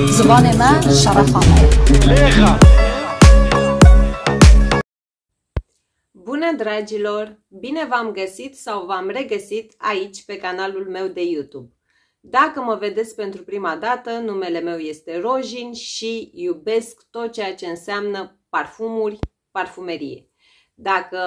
Zvane me Șarafane. Bună dragilor! Bine v-am găsit sau v-am regăsit aici pe canalul meu de YouTube. Dacă mă vedeți pentru prima dată, numele meu este Rojin și iubesc tot ceea ce înseamnă parfumuri, parfumerie. Dacă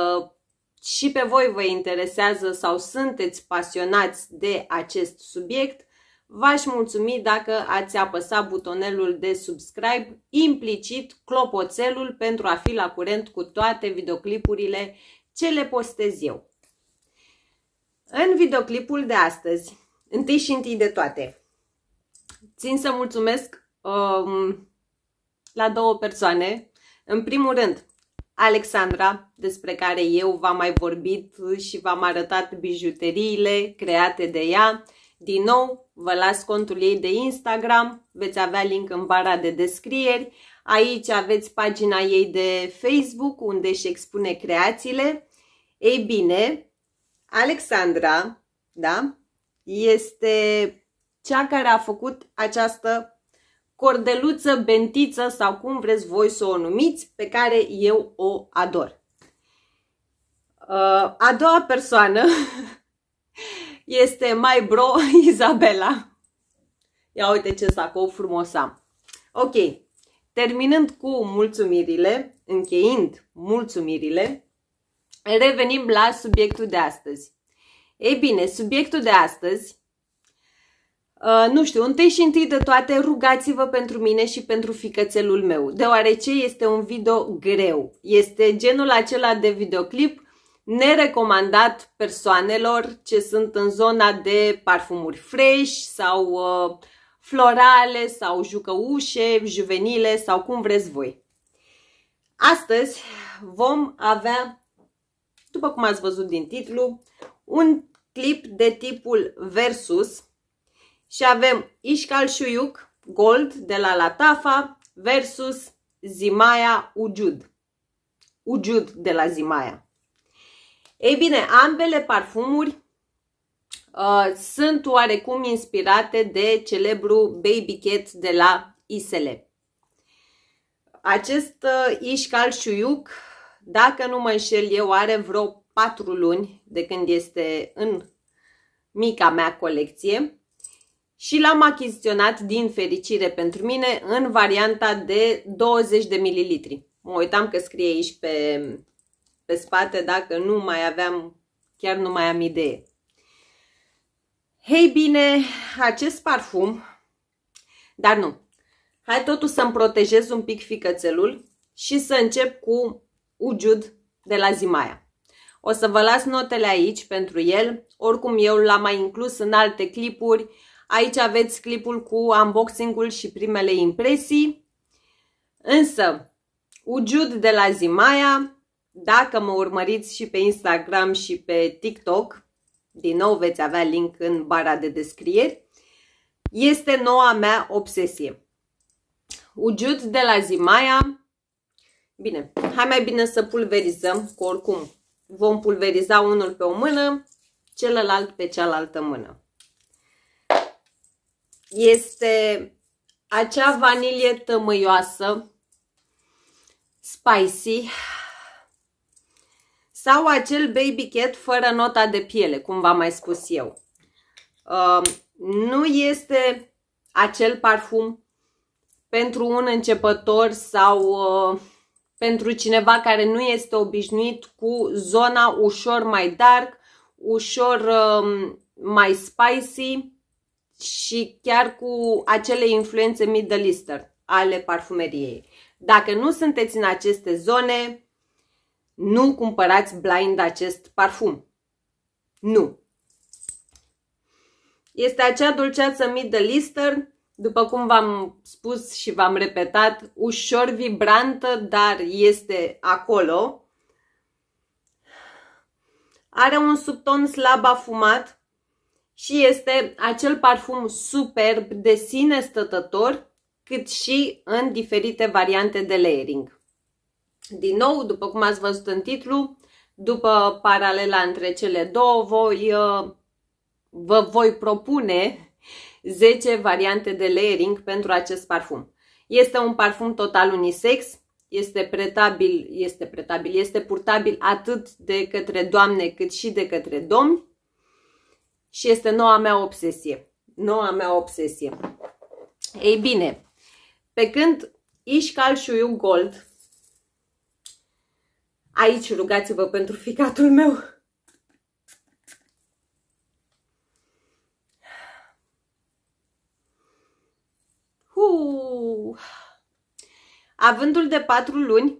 și pe voi vă interesează sau sunteți pasionați de acest subiect, V-aș mulțumi dacă ați apăsat butonelul de subscribe, implicit clopoțelul pentru a fi la curent cu toate videoclipurile ce le postez eu. În videoclipul de astăzi, întâi și întâi de toate, țin să mulțumesc um, la două persoane. În primul rând, Alexandra, despre care eu v-am mai vorbit și v-am arătat bijuteriile create de ea, din nou, vă las contul ei de Instagram, veți avea link în bara de descrieri. Aici aveți pagina ei de Facebook, unde își expune creațiile. Ei bine, Alexandra, da, este cea care a făcut această cordeluță, bentiță sau cum vreți voi să o numiți, pe care eu o ador. Uh, a doua persoană este mai bro Izabela. Ia uite ce sacou frumos am. Ok, terminând cu mulțumirile, încheind mulțumirile, revenim la subiectul de astăzi. Ei bine, subiectul de astăzi, uh, nu știu, întâi și întâi de toate rugați-vă pentru mine și pentru ficățelul meu, deoarece este un video greu. Este genul acela de videoclip nerecomandat persoanelor ce sunt în zona de parfumuri fresh sau uh, florale sau jucăușe, juvenile sau cum vreți voi. Astăzi vom avea, după cum ați văzut din titlu, un clip de tipul Versus și avem Ishkal Shuyuk Gold de la Latafa versus Zimaya Ujud. Ujud de la Zimaya. Ei bine, ambele parfumuri uh, sunt oarecum inspirate de celebru Baby Cat de la Isele. Acest uh, Ishkal Shuyuk, dacă nu mă înșel eu, are vreo 4 luni de când este în mica mea colecție și l-am achiziționat din fericire pentru mine în varianta de 20 de mililitri. Mă uitam că scrie aici pe pe spate dacă nu mai aveam, chiar nu mai am idee. Hei bine, acest parfum, dar nu, hai totuși să-mi protejez un pic ficățelul și să încep cu Ujud de la Zimaia. O să vă las notele aici pentru el, oricum eu l-am mai inclus în alte clipuri. Aici aveți clipul cu unboxing-ul și primele impresii. Însă, Ujud de la Zimaia dacă mă urmăriți și pe Instagram și pe TikTok, din nou veți avea link în bara de descrieri, este noua mea obsesie. Ujut de la Zimaia. Bine, hai mai bine să pulverizăm, că oricum vom pulveriza unul pe o mână, celălalt pe cealaltă mână. Este acea vanilie tămâioasă, spicy, sau acel baby cat fără nota de piele, cum v-am mai spus eu. Uh, nu este acel parfum pentru un începător sau uh, pentru cineva care nu este obișnuit cu zona ușor mai dark, ușor uh, mai spicy și chiar cu acele influențe Middle Eastern ale parfumeriei. Dacă nu sunteți în aceste zone, nu cumpărați blind acest parfum. Nu. Este acea dulceață middle-eastern, după cum v-am spus și v-am repetat, ușor vibrantă, dar este acolo. Are un subton slab afumat și este acel parfum superb de sine stătător, cât și în diferite variante de layering. Din nou, după cum ați văzut în titlu, după paralela între cele două, voi, uh, vă voi propune 10 variante de layering pentru acest parfum. Este un parfum total unisex, este pretabil, este pretabil, este purtabil atât de către doamne cât și de către domni și este noua mea obsesie. Noua mea obsesie. Ei bine, pe când Ișcal Shuyu Gold Aici rugați-vă pentru ficatul meu. Uh. Avândul de patru luni,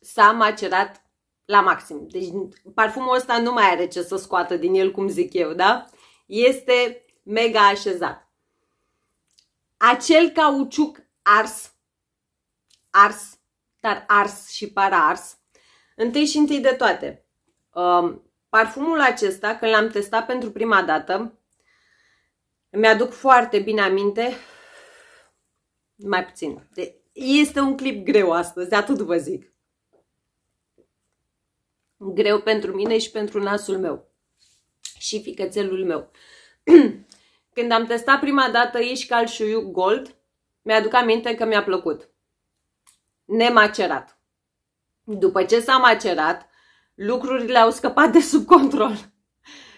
s-a macerat la maxim. Deci parfumul ăsta nu mai are ce să scoată din el, cum zic eu, da? Este mega așezat. Acel cauciuc ars, ars, dar ars și para-ars. Întâi și întâi de toate, um, parfumul acesta, când l-am testat pentru prima dată, mi-aduc foarte bine aminte, mai puțin, de, este un clip greu astăzi, atât vă zic. Greu pentru mine și pentru nasul meu și ficățelul meu. Când am testat prima dată Ișcal Șuiuc Gold, mi-aduc aminte că mi-a plăcut nemacerat. După ce s-a macerat, lucrurile au scăpat de sub control.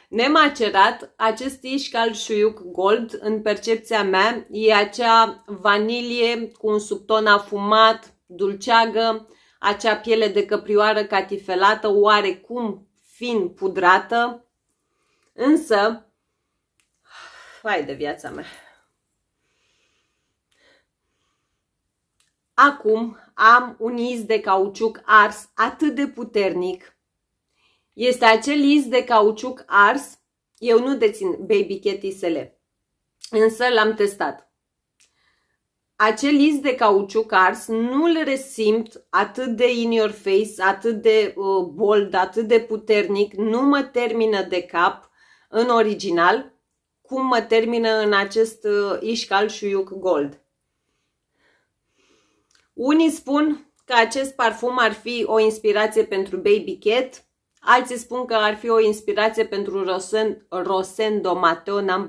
Nemacerat, acest ișcal șuiuc gold, în percepția mea, e acea vanilie cu un subton afumat, dulceagă, acea piele de căprioară catifelată, oarecum fin pudrată, însă, hai de viața mea, Acum am un iz de cauciuc ars atât de puternic. Este acel iz de cauciuc ars. Eu nu dețin Baby chetisele, însă l-am testat. Acel iz de cauciuc ars nu-l resimt atât de in your face, atât de uh, bold, atât de puternic, nu mă termină de cap în original, cum mă termină în acest uh, Ishkal Gold. Unii spun că acest parfum ar fi o inspirație pentru Baby Cat, alții spun că ar fi o inspirație pentru Rosen, Rosendo Mateo No.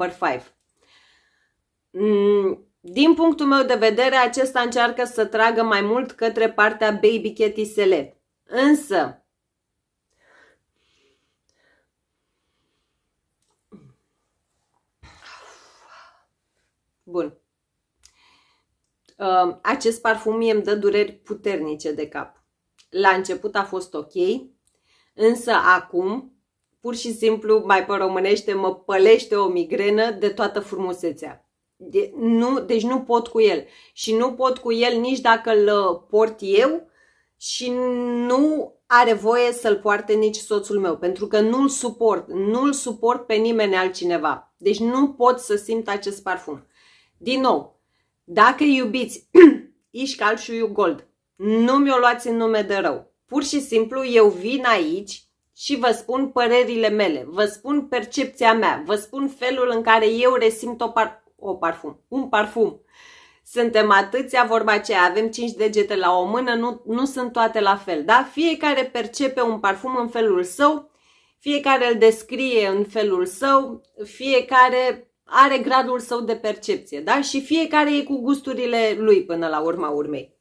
5. Din punctul meu de vedere, acesta încearcă să tragă mai mult către partea Baby Cat ISL. Însă, Bun. Um, acest parfum mie îmi dă dureri puternice de cap. La început a fost ok, însă acum, pur și simplu, mai pe românește, mă pălește o migrenă de toată frumusețea. De, nu, deci nu pot cu el. Și nu pot cu el nici dacă îl uh, port eu și nu are voie să-l poarte nici soțul meu, pentru că nu-l suport, nu-l suport pe nimeni altcineva. Deci nu pot să simt acest parfum. Din nou, dacă iubiți Ișcal și Gold, nu mi-o luați în nume de rău. Pur și simplu eu vin aici și vă spun părerile mele, vă spun percepția mea, vă spun felul în care eu resimt o, par- o parfum, un parfum. Suntem atâția, vorba aceea, avem cinci degete la o mână, nu, nu sunt toate la fel, da? Fiecare percepe un parfum în felul său, fiecare îl descrie în felul său, fiecare are gradul său de percepție, da? Și fiecare e cu gusturile lui până la urma urmei.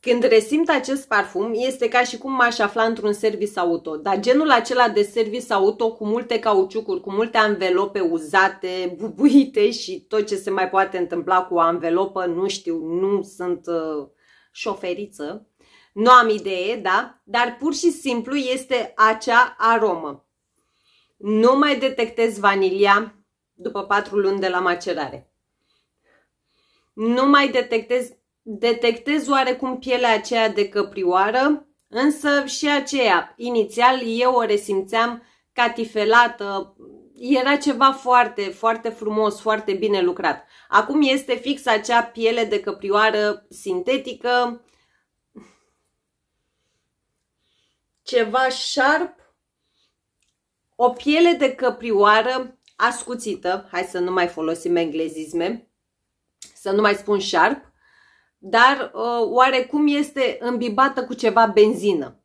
Când resimt acest parfum, este ca și cum m-aș afla într-un service auto, dar genul acela de service auto cu multe cauciucuri, cu multe anvelope uzate, bubuite și tot ce se mai poate întâmpla cu o anvelopă, nu știu, nu sunt uh, șoferiță. Nu am idee, da? Dar pur și simplu este acea aromă. Nu mai detectez vanilia după 4 luni de la macerare. Nu mai detectez, detectez oarecum pielea aceea de căprioară, însă și aceea. Inițial eu o resimțeam catifelată, era ceva foarte, foarte frumos, foarte bine lucrat. Acum este fix acea piele de căprioară sintetică, ceva șarp, o piele de căprioară ascuțită, hai să nu mai folosim englezisme, să nu mai spun șarp, dar ă, oarecum este îmbibată cu ceva benzină.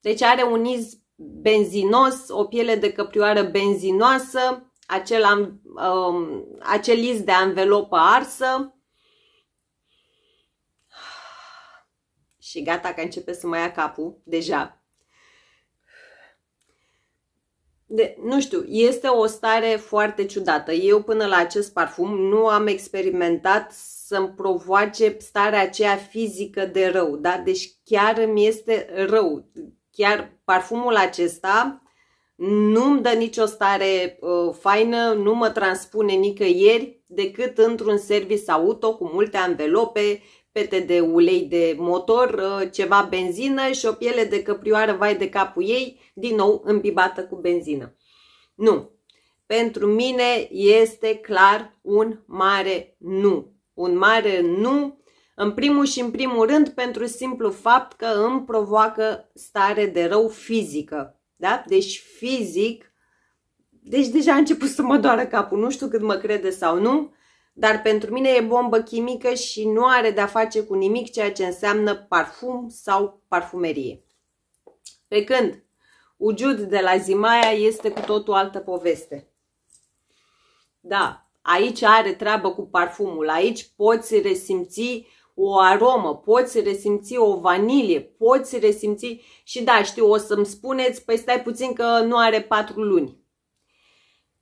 Deci are un iz benzinos, o piele de căprioară benzinoasă, acel, um, acel iz de anvelopă arsă. Și gata că începe să mai ia capul, deja. de, nu știu, este o stare foarte ciudată. Eu până la acest parfum nu am experimentat să-mi provoace starea aceea fizică de rău, da? Deci chiar mi este rău. Chiar parfumul acesta nu-mi dă nicio stare uh, faină, nu mă transpune nicăieri decât într-un service auto cu multe anvelope fete de ulei de motor, uh, ceva benzină și o piele de căprioară vai de capul ei, din nou îmbibată cu benzină. Nu. Pentru mine este clar un mare nu. Un mare nu, în primul și în primul rând, pentru simplu fapt că îmi provoacă stare de rău fizică. Da? Deci fizic, deci deja a început să mă doară capul, nu știu cât mă crede sau nu, dar pentru mine e bombă chimică și nu are de-a face cu nimic ceea ce înseamnă parfum sau parfumerie. Pe când Ujud de la Zimaia este cu totul altă poveste. Da, aici are treabă cu parfumul, aici poți resimți o aromă, poți resimți o vanilie, poți resimți și da, știu, o să-mi spuneți, păi stai puțin că nu are patru luni.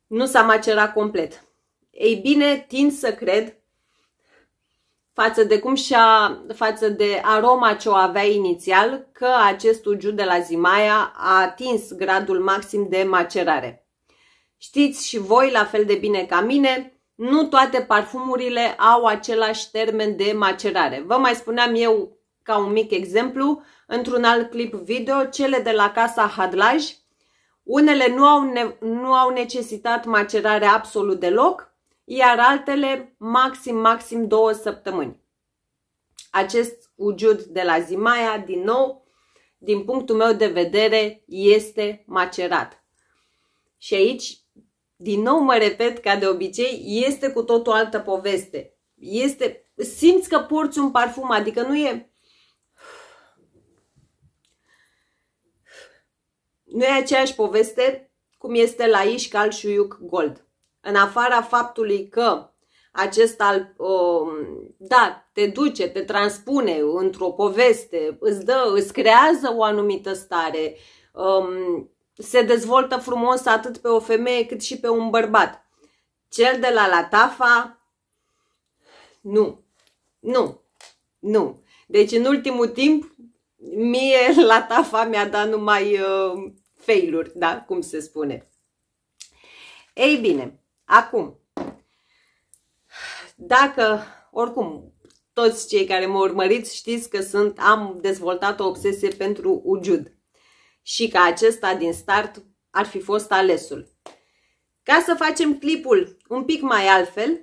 Nu s-a macerat complet. Ei bine, tind să cred față de cum și a, față de aroma ce o avea inițial, că acest ugiu de la Zimaia a atins gradul maxim de macerare. Știți și voi, la fel de bine ca mine, nu toate parfumurile au același termen de macerare. Vă mai spuneam eu, ca un mic exemplu, într-un alt clip video, cele de la casa Hadlaj, unele nu au, ne- nu au necesitat macerare absolut deloc, iar altele maxim, maxim două săptămâni. Acest ujud de la Zimaia, din nou, din punctul meu de vedere, este macerat. Și aici, din nou mă repet, ca de obicei, este cu tot o altă poveste. Este, simți că porți un parfum, adică nu e... Nu e aceeași poveste cum este la Ișcal Șuiuc Gold. În afara faptului că acest al, da, te duce, te transpune într-o poveste, îți dă, îți creează o anumită stare, um, se dezvoltă frumos atât pe o femeie cât și pe un bărbat. Cel de la Latafa, nu, nu, nu. Deci în ultimul timp, mie Latafa mi-a dat numai uh, failuri, da, cum se spune. Ei bine, Acum, dacă, oricum, toți cei care mă urmăriți știți că sunt, am dezvoltat o obsesie pentru Ujud și că acesta din start ar fi fost alesul. Ca să facem clipul un pic mai altfel,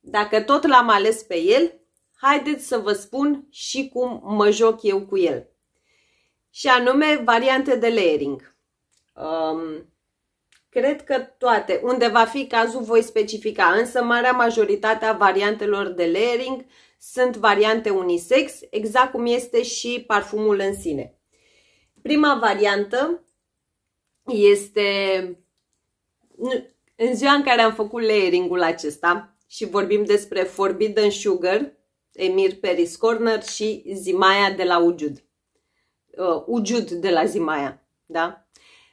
dacă tot l-am ales pe el, haideți să vă spun și cum mă joc eu cu el. Și anume variante de layering. Um, Cred că toate. Unde va fi cazul, voi specifica, însă marea majoritate a variantelor de layering sunt variante unisex, exact cum este și parfumul în sine. Prima variantă este... În ziua în care am făcut layering-ul acesta și vorbim despre Forbidden Sugar, Emir Peris Corner și Zimaia de la Ujud. Uh, Ujud de la Zimaia, da?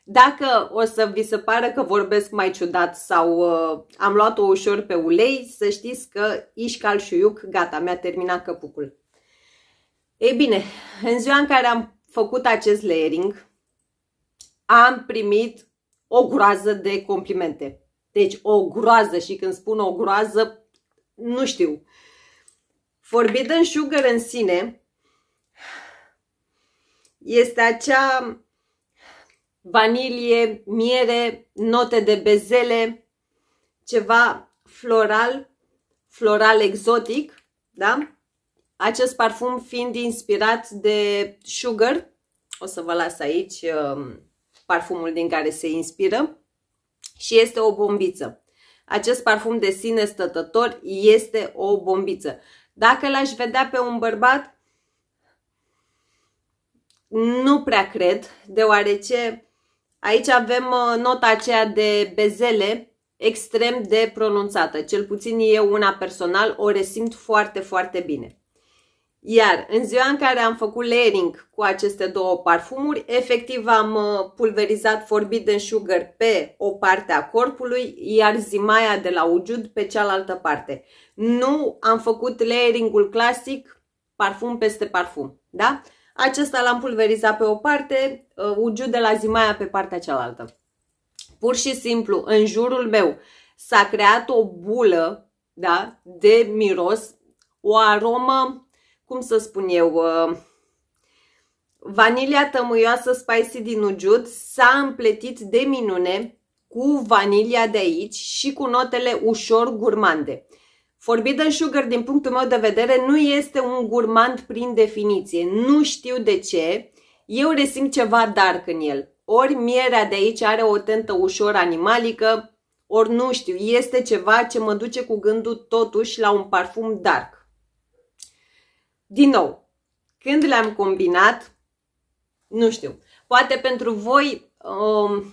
Dacă o să vi se pare că vorbesc mai ciudat sau uh, am luat-o ușor pe ulei, să știți că ișcal și iuc, gata, mi-a terminat căpucul. Ei bine, în ziua în care am făcut acest layering, am primit o groază de complimente. Deci o groază și când spun o groază, nu știu. Forbidden Sugar în sine este acea vanilie, miere, note de bezele, ceva floral, floral exotic, da? Acest parfum fiind inspirat de Sugar, o să vă las aici um, parfumul din care se inspiră, și este o bombiță. Acest parfum de sine stătător este o bombiță. Dacă l-aș vedea pe un bărbat, nu prea cred, deoarece Aici avem uh, nota aceea de bezele extrem de pronunțată, cel puțin eu una personal o resimt foarte, foarte bine. Iar în ziua în care am făcut layering cu aceste două parfumuri, efectiv am uh, pulverizat Forbidden Sugar pe o parte a corpului, iar Zimaia de la Ujud pe cealaltă parte. Nu am făcut layering-ul clasic parfum peste parfum, da? Acesta l-am pulverizat pe o parte, ugiu uh, de la zimaia pe partea cealaltă. Pur și simplu, în jurul meu s-a creat o bulă da, de miros, o aromă, cum să spun eu, uh, vanilia tămâioasă spicy din ugiut s-a împletit de minune cu vanilia de aici și cu notele ușor gurmande. Forbidden Sugar, din punctul meu de vedere, nu este un gurmand prin definiție. Nu știu de ce. Eu resimt ceva dark în el. Ori mierea de aici are o tentă ușor animalică, ori nu știu, este ceva ce mă duce cu gândul totuși la un parfum dark. Din nou, când le-am combinat, nu știu, poate pentru voi Uh,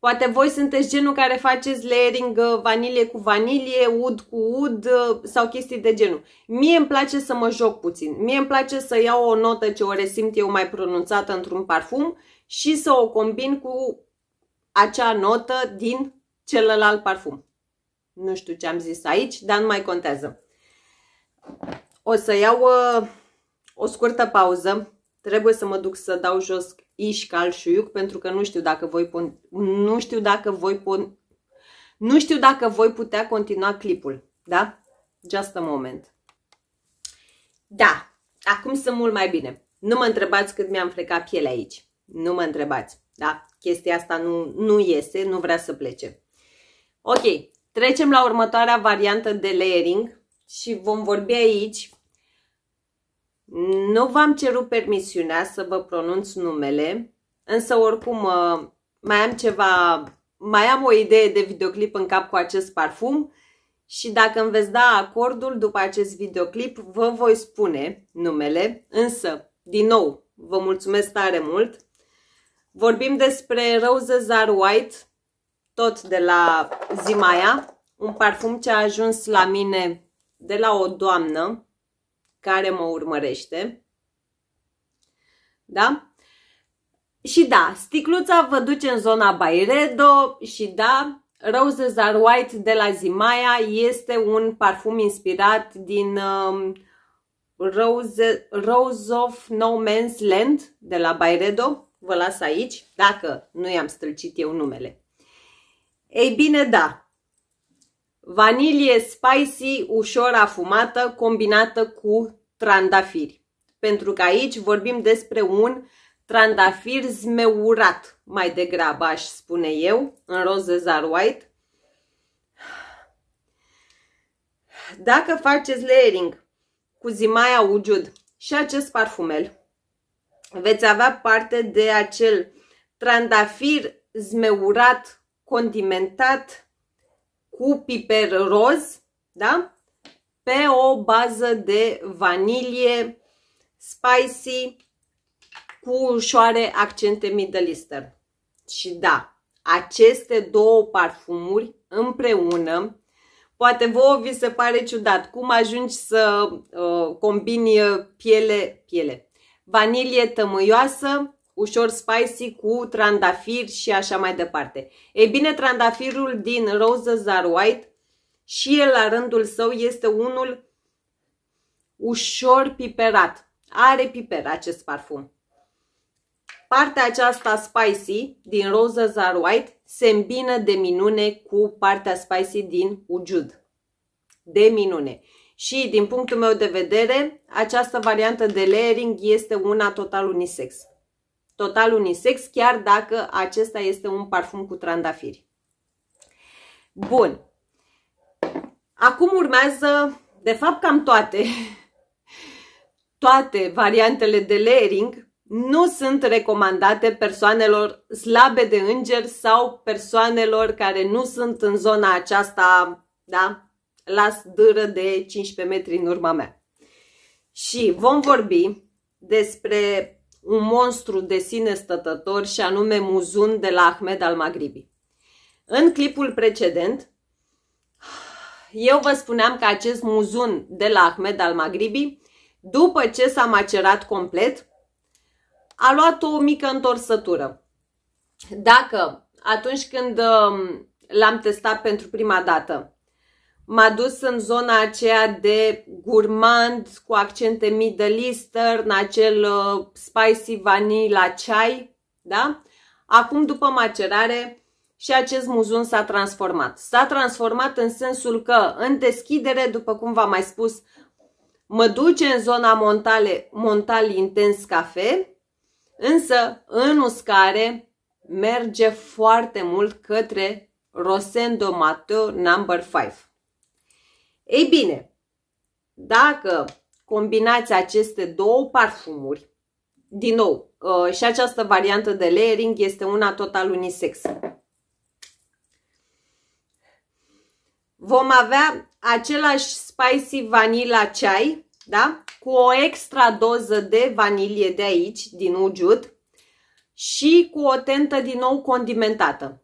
Poate voi sunteți genul care faceți layering uh, vanilie cu vanilie, ud cu ud uh, sau chestii de genul. Mie îmi place să mă joc puțin. Mie îmi place să iau o notă ce o resimt eu mai pronunțată într-un parfum și să o combin cu acea notă din celălalt parfum. Nu știu ce am zis aici, dar nu mai contează. O să iau o, uh, o scurtă pauză Trebuie să mă duc să dau jos ișcal și iuc pentru că nu știu dacă voi pun... nu știu dacă voi pun... nu știu dacă voi putea continua clipul, da? Just a moment. Da, acum sunt mult mai bine. Nu mă întrebați cât mi-am frecat pielea aici. Nu mă întrebați, da? Chestia asta nu, nu iese, nu vrea să plece. Ok, trecem la următoarea variantă de layering și vom vorbi aici nu v-am cerut permisiunea să vă pronunț numele, însă oricum uh, mai am ceva, mai am o idee de videoclip în cap cu acest parfum și dacă îmi veți da acordul după acest videoclip, vă voi spune numele, însă, din nou, vă mulțumesc tare mult. Vorbim despre Roses Are White, tot de la Zimaya, un parfum ce a ajuns la mine de la o doamnă care mă urmărește. Da? Și da, sticluța vă duce în zona Bairedo și da, Roses Are White de la Zimaya este un parfum inspirat din um, Rose, Rose of No Man's Land de la Bairedo. Vă las aici, dacă nu i-am strălcit eu numele. Ei bine, da. Vanilie spicy, ușor afumată, combinată cu trandafiri. Pentru că aici vorbim despre un trandafir zmeurat, mai degrabă aș spune eu, în roz de Zar White. Dacă faceți layering cu Zimaya Ujud și acest parfumel, veți avea parte de acel trandafir zmeurat, condimentat cu piper roz, da? pe o bază de vanilie spicy cu ușoare accente Middle Eastern. Și da, aceste două parfumuri împreună, poate vouă vi se pare ciudat cum ajungi să uh, combini uh, piele, piele, vanilie tămâioasă, ușor spicy cu trandafir și așa mai departe. Ei bine, trandafirul din Roses Are White și el la rândul său este unul ușor piperat. Are piper acest parfum. Partea aceasta spicy din Roses Are White se îmbină de minune cu partea spicy din Ujud. De minune. Și din punctul meu de vedere, această variantă de layering este una total unisex. Total unisex, chiar dacă acesta este un parfum cu trandafiri. Bun, Acum urmează, de fapt, cam toate. Toate variantele de layering nu sunt recomandate persoanelor slabe de înger sau persoanelor care nu sunt în zona aceasta, da? Las dâră de 15 metri în urma mea. Și vom vorbi despre un monstru de sine stătător și anume Muzun de la Ahmed al Maghribi. În clipul precedent eu vă spuneam că acest muzun de la Ahmed al Maghribi, după ce s-a macerat complet, a luat o mică întorsătură. Dacă atunci când um, l-am testat pentru prima dată, m-a dus în zona aceea de gurmand cu accente Middle Eastern, acel uh, spicy vanilla ceai, da? Acum, după macerare, și acest muzon s-a transformat. S-a transformat în sensul că, în deschidere, după cum v-am mai spus, mă duce în zona montale, montal intens cafe, însă în uscare merge foarte mult către Rosendo Mateo number 5. Ei bine, dacă combinați aceste două parfumuri, din nou, uh, și această variantă de layering este una total unisex. Vom avea același spicy vanilla ceai, da? Cu o extra doză de vanilie de aici, din ujut și cu o tentă din nou condimentată.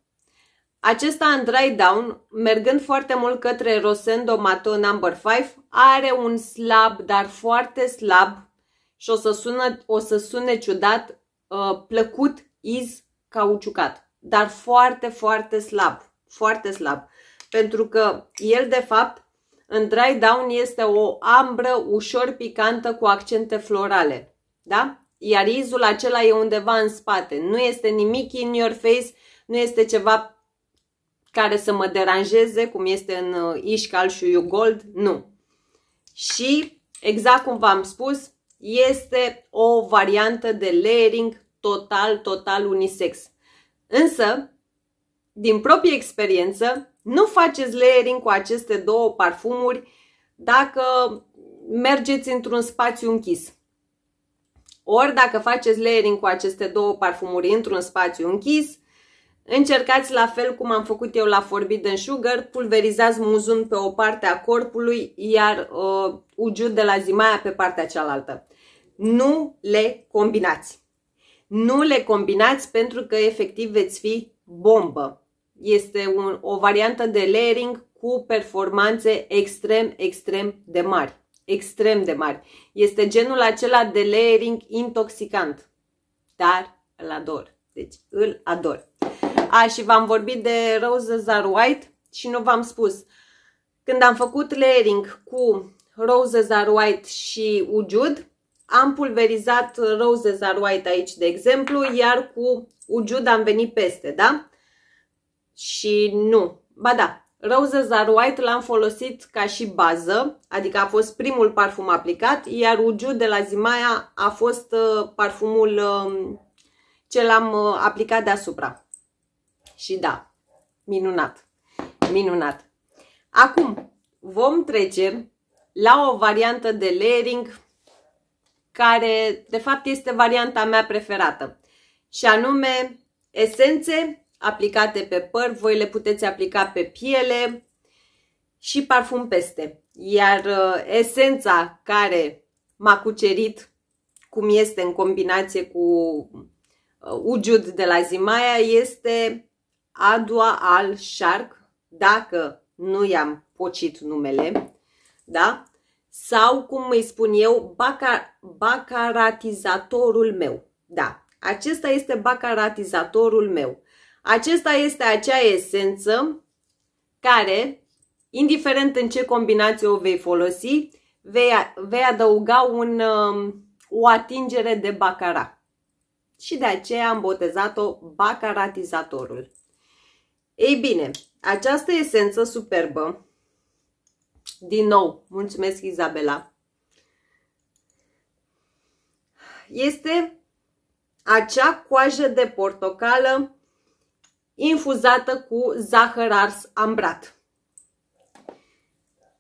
Acesta în dry down, mergând foarte mult către Rosendo Mato number 5, are un slab, dar foarte slab și o să, sună, o să sune ciudat, uh, plăcut, iz, cauciucat, dar foarte, foarte slab, foarte slab pentru că el de fapt în dry down este o ambră ușor picantă cu accente florale, da? Iar izul acela e undeva în spate, nu este nimic in your face, nu este ceva care să mă deranjeze, cum este în uh, Ișcal și You Gold, nu. Și, exact cum v-am spus, este o variantă de layering total, total unisex. Însă, din proprie experiență, nu faceți layering cu aceste două parfumuri dacă mergeți într-un spațiu închis. Ori dacă faceți layering cu aceste două parfumuri într-un spațiu închis, încercați la fel cum am făcut eu la Forbidden Sugar, pulverizați muzun pe o parte a corpului, iar uh, ugiul de la zimaia pe partea cealaltă. Nu le combinați. Nu le combinați pentru că efectiv veți fi bombă este un, o variantă de layering cu performanțe extrem, extrem de mari. Extrem de mari. Este genul acela de layering intoxicant. Dar îl ador. Deci îl ador. A, și v-am vorbit de Roses Are White și nu v-am spus. Când am făcut layering cu Roses Are White și Ujud, am pulverizat Roses Are White aici, de exemplu, iar cu Ujud am venit peste, da? și nu. Ba da, Roses Are White l-am folosit ca și bază, adică a fost primul parfum aplicat, iar uju de la Zimaia a fost uh, parfumul um, ce l-am uh, aplicat deasupra. Și da, minunat, minunat. Acum vom trece la o variantă de layering care de fapt este varianta mea preferată și anume esențe aplicate pe păr, voi le puteți aplica pe piele și parfum peste. Iar uh, esența care m-a cucerit, cum este în combinație cu Ujud uh, de la Zimaia, este Adua al Shark, dacă nu i-am pocit numele, da? Sau, cum îi spun eu, baca, bacaratizatorul meu. Da, acesta este bacaratizatorul meu. Acesta este acea esență care, indiferent în ce combinație o vei folosi, vei, vei adăuga un, um, o atingere de bacara. Și de aceea am botezat-o bacaratizatorul. Ei bine, această esență superbă, din nou, mulțumesc Izabela, este acea coajă de portocală infuzată cu zahăr ars ambrat.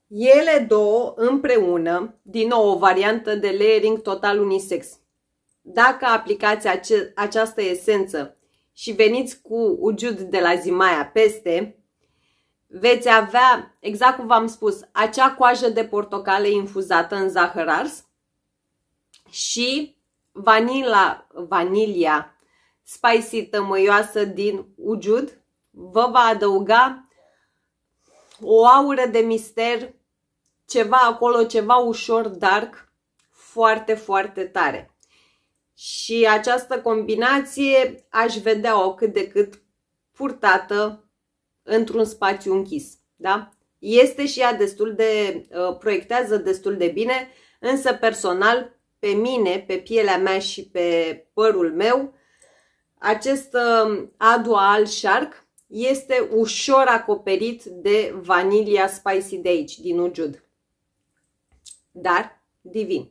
Ele două împreună, din nou o variantă de layering total unisex. Dacă aplicați ace- această esență și veniți cu ujud de la Zimaia peste, veți avea, exact cum v-am spus, acea coajă de portocale infuzată în zahăr ars și vanila, vanilia spicy tămăioasă din Ujud vă va adăuga o aură de mister, ceva acolo, ceva ușor dark, foarte, foarte tare. Și această combinație aș vedea-o cât de cât purtată într-un spațiu închis. Da? Este și ea destul de, ă, proiectează destul de bine, însă personal, pe mine, pe pielea mea și pe părul meu, acest um, Adual Shark este ușor acoperit de vanilia Spicy de aici, din Ujud. Dar divin.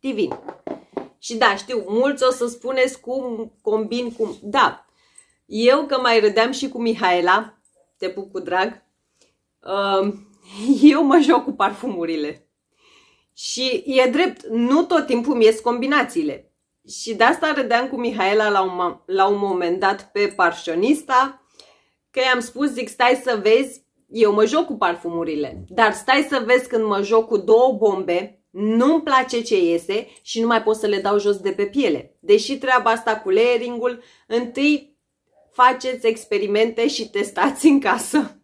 Divin. Și da, știu, mulți o să spuneți cum combin cum. Da, eu că mai râdeam și cu Mihaela, te pup cu drag, um, eu mă joc cu parfumurile. Și e drept, nu tot timpul mi ies combinațiile. Și de asta râdeam cu Mihaela la un, la un moment dat pe parfionista, că i-am spus, zic, stai să vezi, eu mă joc cu parfumurile, dar stai să vezi când mă joc cu două bombe, nu-mi place ce iese și nu mai pot să le dau jos de pe piele. Deși treaba asta cu layering-ul, întâi faceți experimente și testați în casă.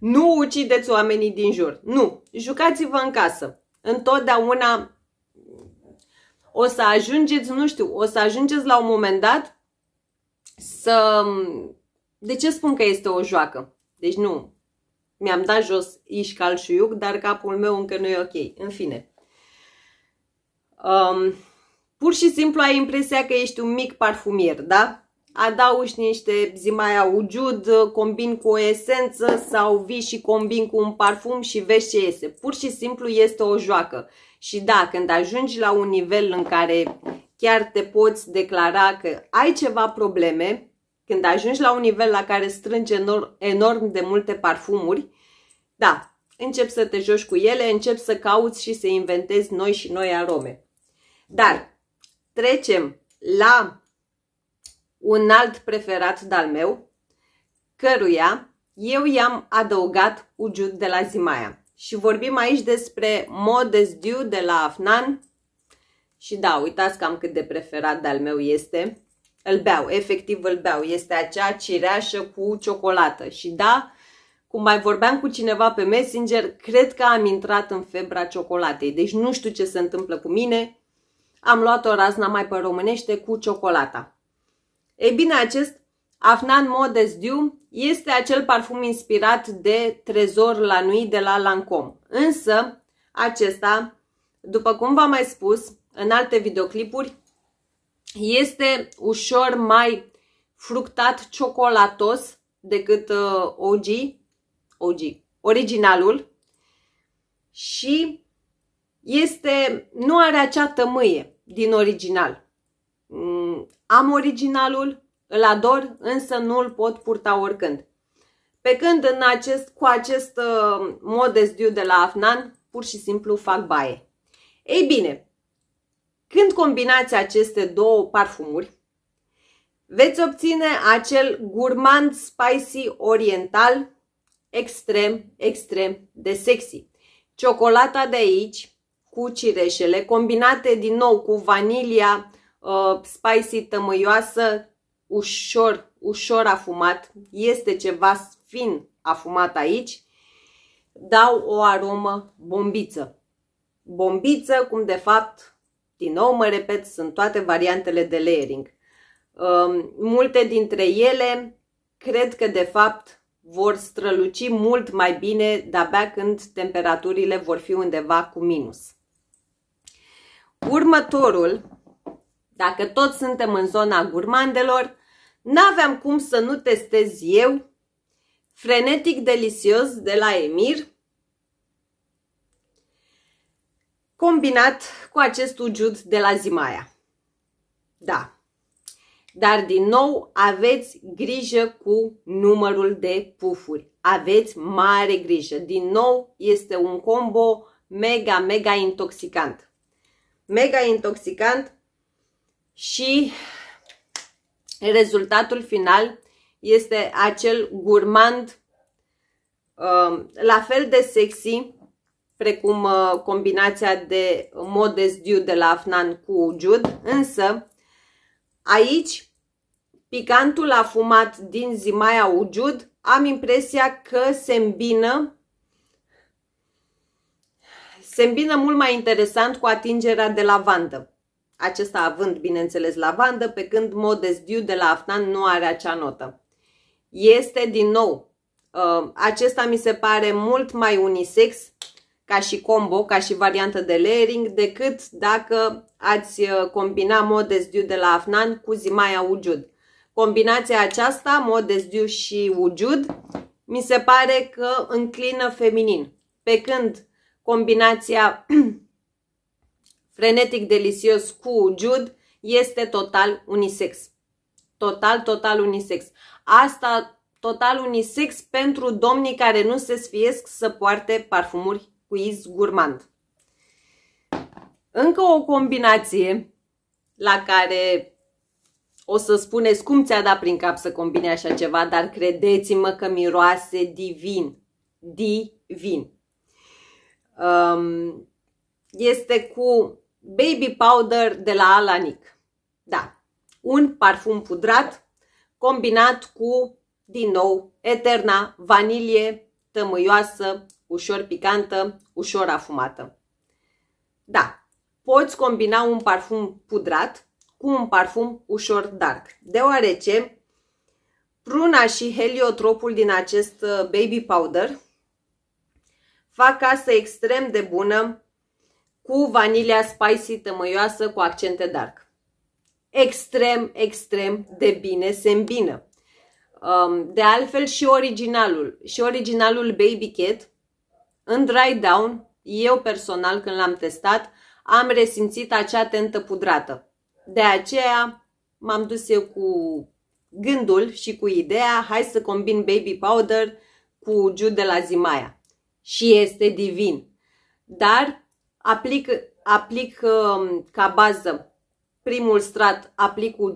Nu ucideți oamenii din jur. Nu, jucați-vă în casă. Întotdeauna o să ajungeți, nu știu, o să ajungeți la un moment dat să... De ce spun că este o joacă? Deci nu, mi-am dat jos ișcal și iuc, dar capul meu încă nu e ok. În fine. Um, pur și simplu ai impresia că ești un mic parfumier, da? Adaugi niște zimaia ujud, combin cu o esență sau vii și combin cu un parfum și vezi ce iese. Pur și simplu este o joacă. Și da, când ajungi la un nivel în care chiar te poți declara că ai ceva probleme, când ajungi la un nivel la care strângi enorm, enorm de multe parfumuri, da, începi să te joci cu ele, începi să cauți și să inventezi noi și noi arome. Dar trecem la un alt preferat de-al meu, căruia eu i-am adăugat ujud de la Zimaia și vorbim aici despre Modest Dew de la Afnan. Și da, uitați cam cât de preferat de-al meu este. Îl beau, efectiv îl beau. Este acea cireașă cu ciocolată. Și da, cum mai vorbeam cu cineva pe Messenger, cred că am intrat în febra ciocolatei. Deci nu știu ce se întâmplă cu mine. Am luat o razna mai pe românește cu ciocolata. Ei bine, acest Afnan Modest Dew este acel parfum inspirat de Trezor la Nui de la Lancome. Însă, acesta, după cum v-am mai spus în alte videoclipuri, este ușor mai fructat ciocolatos decât uh, OG, OG, originalul și este, nu are acea tămâie din original. Mm, am originalul, îl ador, însă nu îl pot purta oricând. Pe când în acest, cu acest uh, de zdiu de la Afnan, pur și simplu fac baie. Ei bine, când combinați aceste două parfumuri, veți obține acel gurmand spicy oriental extrem, extrem de sexy. Ciocolata de aici cu cireșele, combinate din nou cu vanilia uh, spicy tămâioasă, ușor, ușor afumat, este ceva sfin afumat aici, dau o aromă bombiță. Bombiță, cum de fapt, din nou mă repet, sunt toate variantele de layering. Um, multe dintre ele cred că de fapt vor străluci mult mai bine de-abia când temperaturile vor fi undeva cu minus. Următorul, dacă tot suntem în zona gurmandelor, N-aveam cum să nu testez eu, frenetic delicios de la Emir, combinat cu acest ujud de la Zimaia. Da. Dar din nou aveți grijă cu numărul de pufuri. Aveți mare grijă. Din nou este un combo mega, mega intoxicant. Mega intoxicant și rezultatul final este acel gurmand um, la fel de sexy precum uh, combinația de Modest Dew de la Afnan cu Jud, însă aici picantul afumat din Zimaia Ujud am impresia că se îmbină se îmbină mult mai interesant cu atingerea de lavandă acesta având, bineînțeles, lavandă, pe când Modest Dew de la Afnan nu are acea notă. Este, din nou, uh, acesta mi se pare mult mai unisex ca și combo, ca și variantă de layering, decât dacă ați uh, combina Modest Dew de la Afnan cu Zimaia Ujud. Combinația aceasta, Modest Dew și Ujud, mi se pare că înclină feminin, pe când combinația frenetic delicios cu Jude este total unisex. Total, total unisex. Asta total unisex pentru domnii care nu se sfiesc să poarte parfumuri cu iz gurmand. Încă o combinație la care o să spuneți cum ți-a dat prin cap să combine așa ceva, dar credeți-mă că miroase divin. Divin. Um, este cu baby powder de la Alanic. Da, un parfum pudrat combinat cu, din nou, eterna vanilie tămâioasă, ușor picantă, ușor afumată. Da, poți combina un parfum pudrat cu un parfum ușor dark, deoarece pruna și heliotropul din acest uh, baby powder fac casă extrem de bună cu vanilia spicy tămăioasă cu accente dark. Extrem, extrem de bine se îmbină. Um, de altfel și originalul, și originalul Baby Cat în dry down, eu personal când l-am testat, am resimțit acea tentă pudrată. De aceea m-am dus eu cu gândul și cu ideea, hai să combin baby powder cu jus de la Zimaia. Și este divin. Dar aplic, aplic um, ca bază primul strat, aplic cu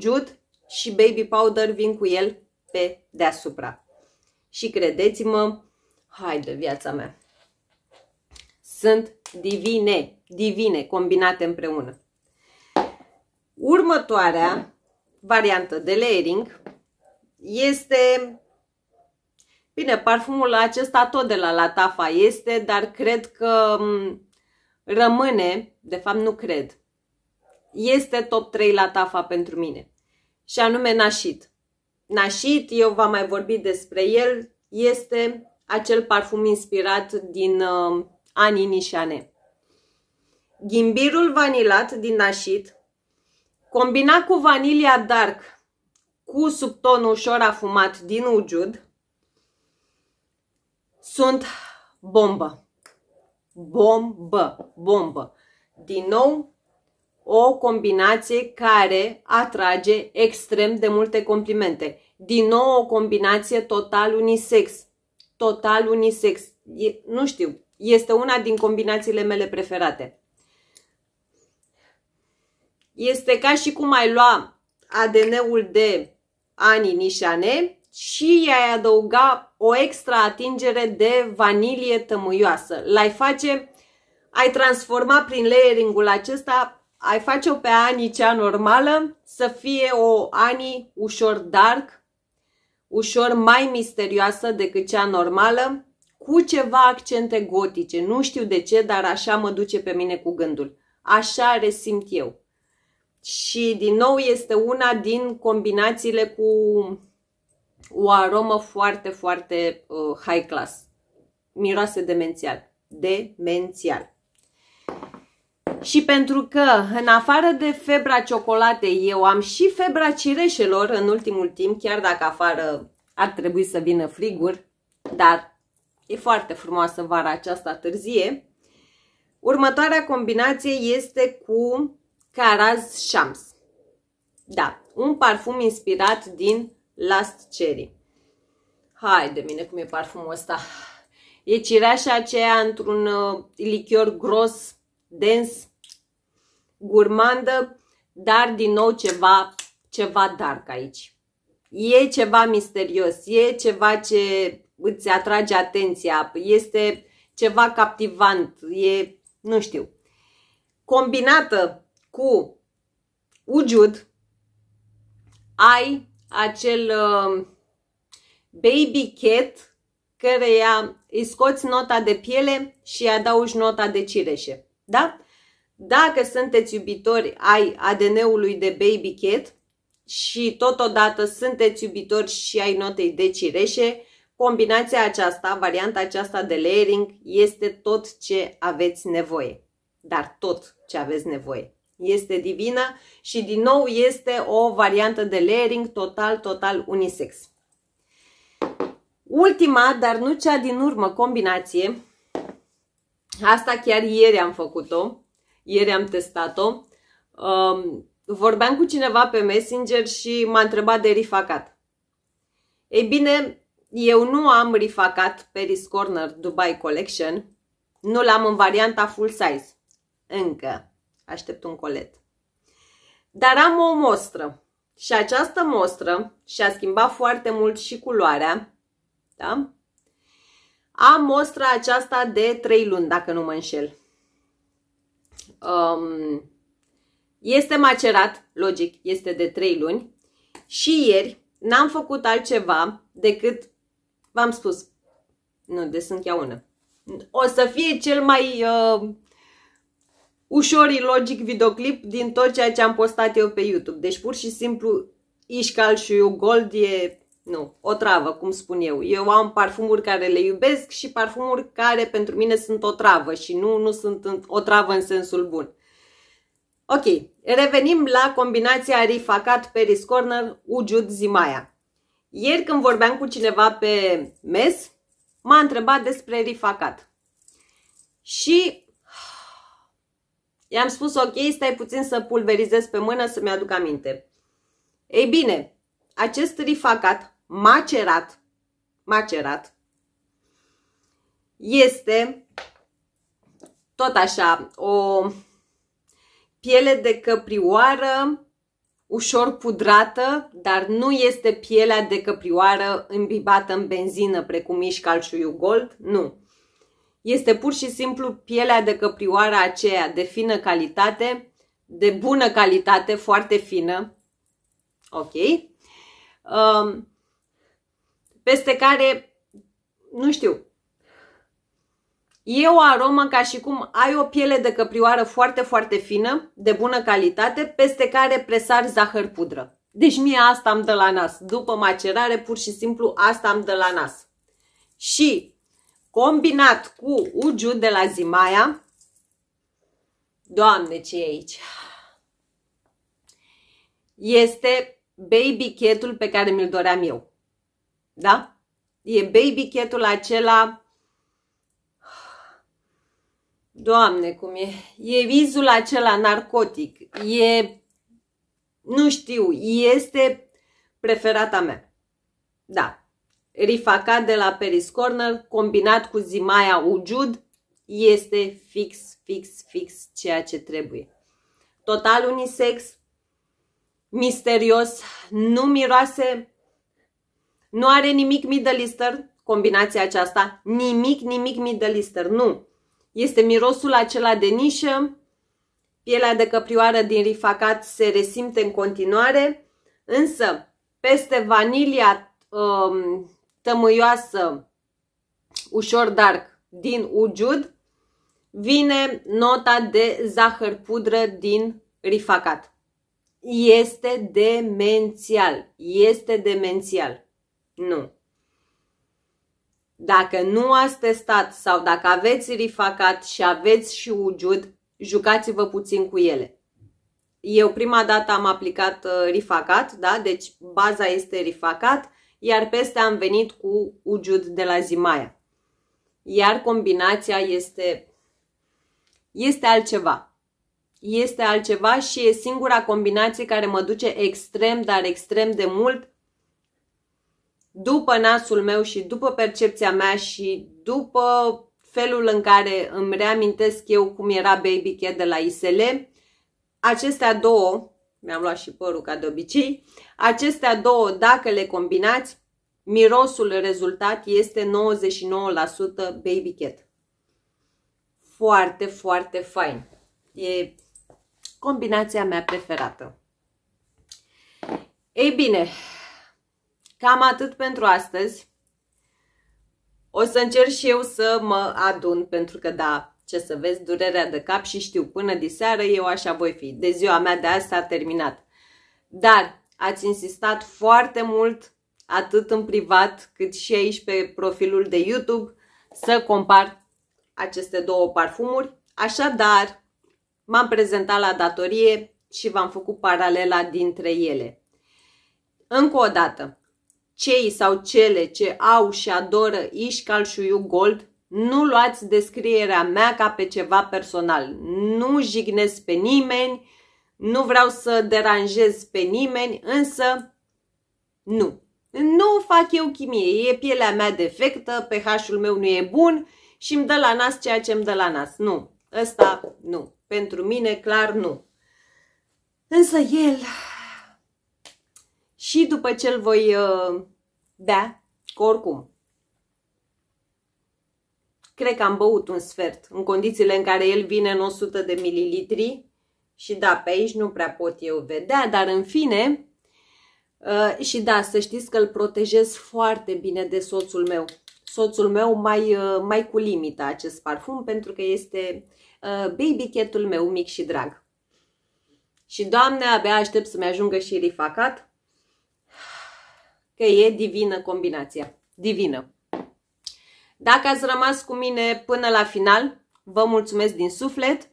și baby powder vin cu el pe deasupra. Și credeți-mă, hai de viața mea, sunt divine, divine, combinate împreună. Următoarea variantă de layering este Bine, parfumul acesta tot de la Latafa este, dar cred că um, rămâne, de fapt nu cred, este top 3 la TAFA pentru mine. Și anume Nașit. Nașit, eu v-am mai vorbit despre el, este acel parfum inspirat din uh, anii nișane. Ghimbirul vanilat din Nașit, combinat cu vanilia dark, cu subton ușor afumat din Ujud, sunt bombă bombă, bombă. Din nou, o combinație care atrage extrem de multe complimente. Din nou, o combinație total unisex. Total unisex. E, nu știu, este una din combinațiile mele preferate. Este ca și cum ai lua ADN-ul de Ani Nișane și i-ai adăuga o extra atingere de vanilie tămâioasă. L-ai face, ai transforma prin layering-ul acesta, ai face-o pe anii cea normală, să fie o ani ușor dark, ușor mai misterioasă decât cea normală, cu ceva accente gotice. Nu știu de ce, dar așa mă duce pe mine cu gândul. Așa resimt eu. Și din nou este una din combinațiile cu o aromă foarte, foarte uh, high class. Miroase demențial. Demențial. Și pentru că, în afară de febra ciocolatei, eu am și febra cireșelor în ultimul timp, chiar dacă afară ar trebui să vină friguri, dar e foarte frumoasă vara aceasta târzie. Următoarea combinație este cu Caraz Shams. Da, un parfum inspirat din Last Cherry. Hai de mine cum e parfumul ăsta. E cireașa aceea într-un uh, lichior gros, dens, gurmandă, dar din nou ceva, ceva dark aici. E ceva misterios, e ceva ce îți atrage atenția, este ceva captivant, e, nu știu. Combinată cu ujud, ai acel um, baby cat care îi scoți nota de piele și adaugi nota de cireșe. Da? Dacă sunteți iubitori ai ADN-ului de baby cat și totodată sunteți iubitori și ai notei de cireșe, combinația aceasta, varianta aceasta de layering este tot ce aveți nevoie. Dar tot ce aveți nevoie este divină și din nou este o variantă de layering total, total unisex. Ultima, dar nu cea din urmă, combinație, asta chiar ieri am făcut-o, ieri am testat-o, um, vorbeam cu cineva pe Messenger și m-a întrebat de rifacat. Ei bine, eu nu am rifacat Paris Corner Dubai Collection, nu l-am în varianta full size, încă. Aștept un colet. Dar am o mostră. Și această mostră și-a schimbat foarte mult și culoarea. Da? Am mostra aceasta de 3 luni, dacă nu mă înșel. Um, este macerat, logic, este de 3 luni. Și ieri n-am făcut altceva decât, v-am spus, nu, de sânchea una. O să fie cel mai uh, ușor ilogic videoclip din tot ceea ce am postat eu pe YouTube. Deci pur și simplu Ișcal și eu Gold e, nu, o travă, cum spun eu. Eu am parfumuri care le iubesc și parfumuri care pentru mine sunt o travă și nu, nu sunt o travă în sensul bun. Ok, revenim la combinația Rifacat Paris Corner Ujud Zimaia. Ieri când vorbeam cu cineva pe mes, m-a întrebat despre Rifacat. Și I-am spus, ok, stai puțin să pulverizez pe mână să-mi aduc aminte. Ei bine, acest rifacat macerat, macerat, este tot așa, o piele de căprioară ușor pudrată, dar nu este pielea de căprioară îmbibată în benzină, precum mișcal gold, nu. Este pur și simplu pielea de căprioară aceea de fină calitate, de bună calitate, foarte fină. Ok? Um, peste care, nu știu, E o aromă ca și cum ai o piele de căprioară foarte, foarte fină, de bună calitate, peste care presar zahăr pudră. Deci mie asta am de la nas. După macerare, pur și simplu, asta am de la nas. Și combinat cu ugiu de la Zimaia. Doamne, ce e aici? Este baby chetul pe care mi-l doream eu. Da? E baby chetul acela... Doamne, cum e? E vizul acela narcotic. E... Nu știu, este preferata mea. Da, rifacat de la Paris Corner combinat cu Zimaia Ujud este fix, fix, fix ceea ce trebuie. Total unisex, misterios, nu miroase, nu are nimic middle eastern, combinația aceasta, nimic, nimic middle eastern, nu. Este mirosul acela de nișă, pielea de căprioară din rifacat se resimte în continuare, însă peste vanilia um, tămâioasă, ușor dark, din Ujud, vine nota de zahăr pudră din rifacat. Este demențial. Este demențial. Nu. Dacă nu ați testat sau dacă aveți rifacat și aveți și ujud, jucați-vă puțin cu ele. Eu prima dată am aplicat uh, rifacat, da? deci baza este rifacat iar peste am venit cu ujud de la Zimaia. Iar combinația este, este altceva. Este altceva și e singura combinație care mă duce extrem, dar extrem de mult după nasul meu și după percepția mea și după felul în care îmi reamintesc eu cum era Baby Cat de la ISL, acestea două mi-am luat și părul ca de obicei, acestea două, dacă le combinați, mirosul rezultat este 99% Baby Cat. Foarte, foarte fain. E combinația mea preferată. Ei bine, cam atât pentru astăzi. O să încerc și eu să mă adun, pentru că da, ce să vezi, durerea de cap și știu, până diseară eu așa voi fi. De ziua mea de azi s-a terminat. Dar ați insistat foarte mult, atât în privat, cât și aici pe profilul de YouTube, să compar aceste două parfumuri. Așadar, m-am prezentat la datorie și v-am făcut paralela dintre ele. Încă o dată, cei sau cele ce au și adoră Ishkal Shuyu Gold nu luați descrierea mea ca pe ceva personal. Nu jignesc pe nimeni, nu vreau să deranjez pe nimeni, însă nu. Nu fac eu chimie, e pielea mea defectă, pH-ul meu nu e bun și îmi dă la nas ceea ce îmi dă la nas. Nu, ăsta nu. Pentru mine clar nu. Însă el și după ce îl voi uh, bea, oricum cred că am băut un sfert, în condițiile în care el vine în 100 de mililitri și da, pe aici nu prea pot eu vedea, dar în fine, uh, și da, să știți că îl protejez foarte bine de soțul meu. Soțul meu mai, uh, mai cu limita acest parfum pentru că este uh, baby cat-ul meu mic și drag. Și doamne, abia aștept să-mi ajungă și rifacat, că e divină combinația, divină. Dacă ați rămas cu mine până la final, vă mulțumesc din suflet.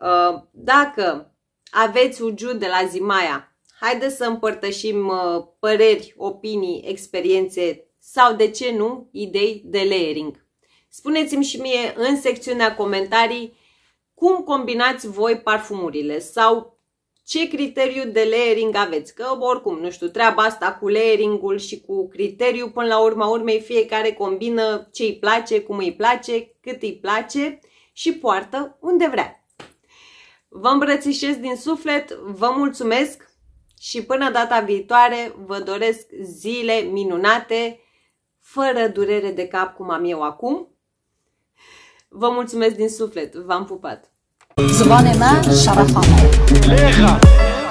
Uh, dacă aveți uju de la Zimaia, haideți să împărtășim uh, păreri, opinii, experiențe sau, de ce nu, idei de layering. Spuneți-mi și mie în secțiunea comentarii cum combinați voi parfumurile sau ce criteriu de layering aveți. Că oricum, nu știu, treaba asta cu layering-ul și cu criteriu, până la urma urmei fiecare combină ce îi place, cum îi place, cât îi place și poartă unde vrea. Vă îmbrățișez din suflet, vă mulțumesc și până data viitoare vă doresc zile minunate, fără durere de cap cum am eu acum. Vă mulțumesc din suflet, v-am pupat! زبان من شرف آمد